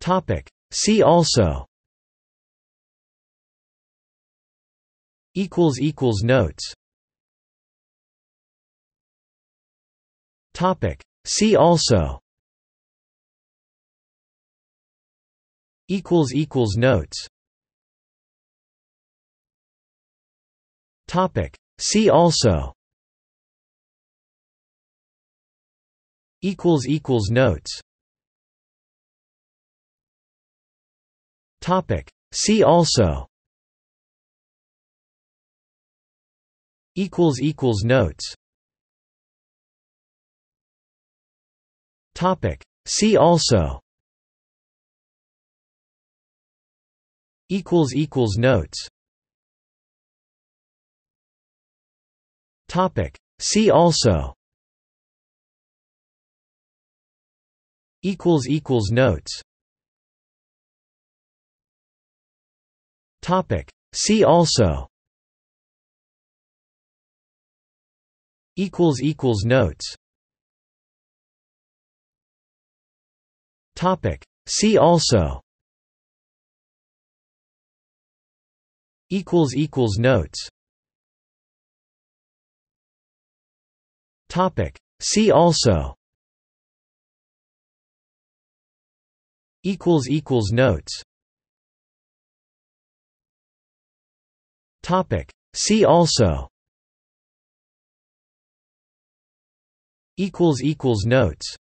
Topic. See also. Equals equals notes. Topic. See also. Equals equals notes. Topic. See also. Equals equals notes. Topic. See also equals equals notes topic see also equals equals notes topic see also equals equals notes Topic. See also equals equals notes topic see also equals equals notes topic see also equals equals notes Topic. See also equals equals notes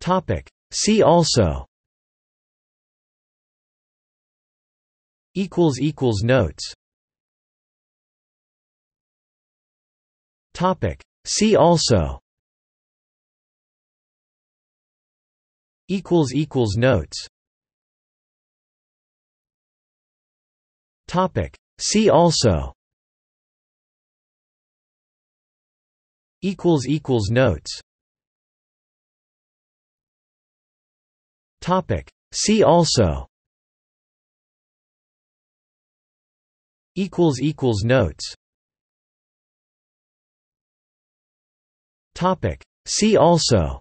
topic see also equals equals notes topic see also equals equals notes Topic. See also equals equals notes topic see also equals equals notes topic see also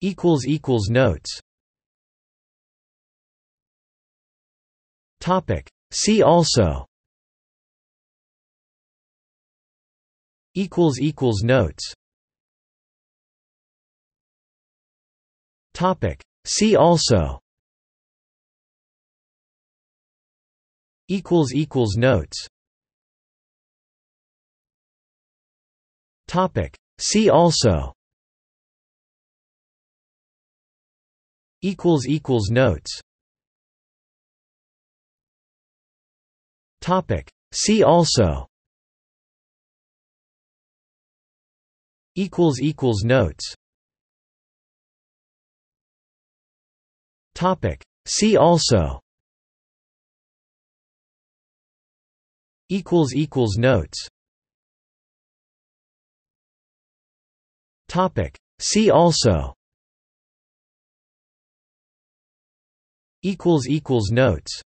equals equals notes Topic. See also equals equals notes topic see also equals equals notes topic see also equals equals notes Topic. See also equals equals notes topic see also equals equals notes topic see also equals equals notes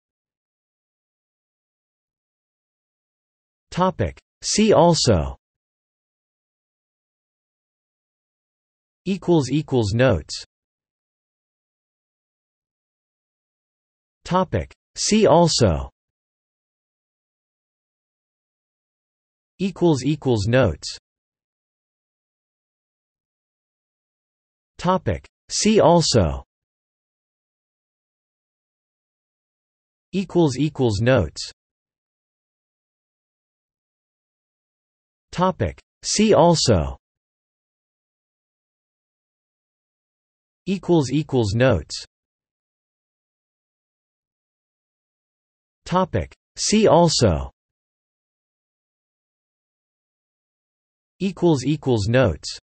Topic. See also equals equals notes topic see also equals equals notes topic see also equals equals notes Topic. See also equals equals notes topic see also equals equals notes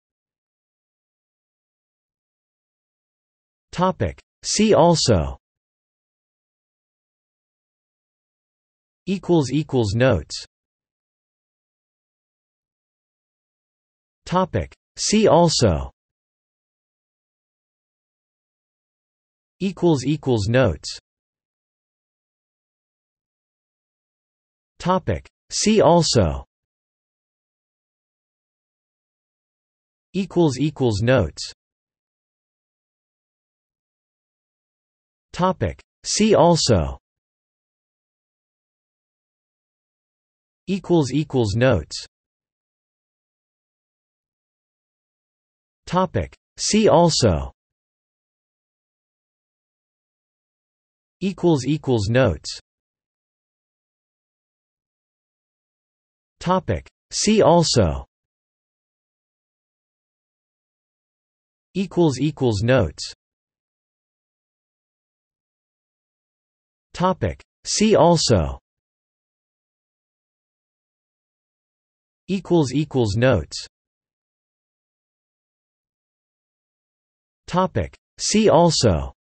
topic see also equals equals notes Topic. See also. Equals equals notes. Topic. See also. Equals equals notes. Topic. See also. Equals equals notes. Topic. See also Equals equals notes Topic. See also Equals equals notes Topic. See also Equals equals notes Topic. See also.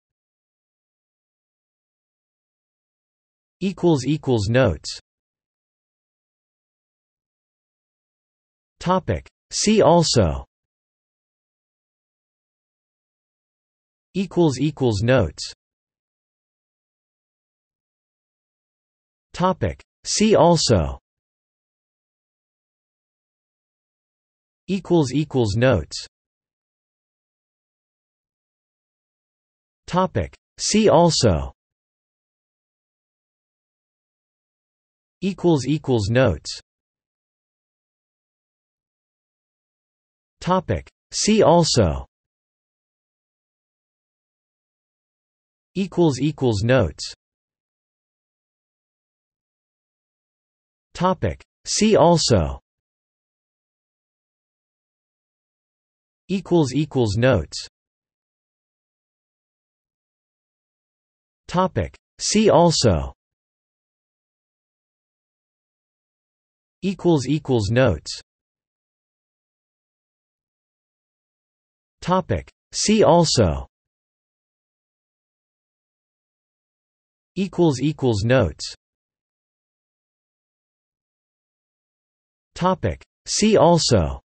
Equals equals notes. Topic. See also. Equals equals notes. Topic. See also. Equals equals notes. Topic. See also. Equals equals notes. Topic. See also. Equals equals notes. Topic. See also. Equals equals notes. Topic. See also equals equals notes topic see also equals equals notes topic see also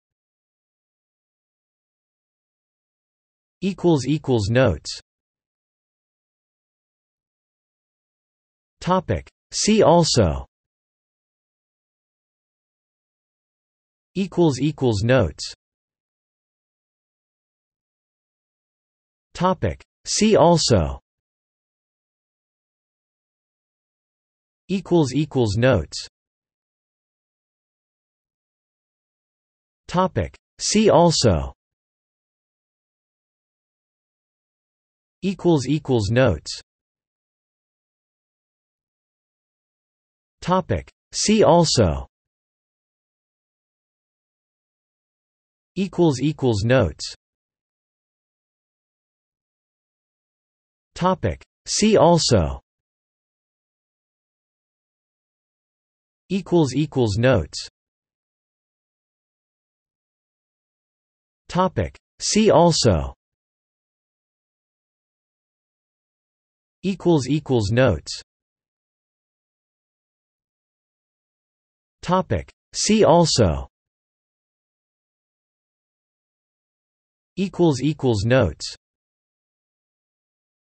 equals equals notes Topic. See also equals equals notes topic see also equals equals notes topic see also equals equals notes Topic. See also equals equals notes topic see also equals equals notes topic see also equals equals notes Topic. See also Notes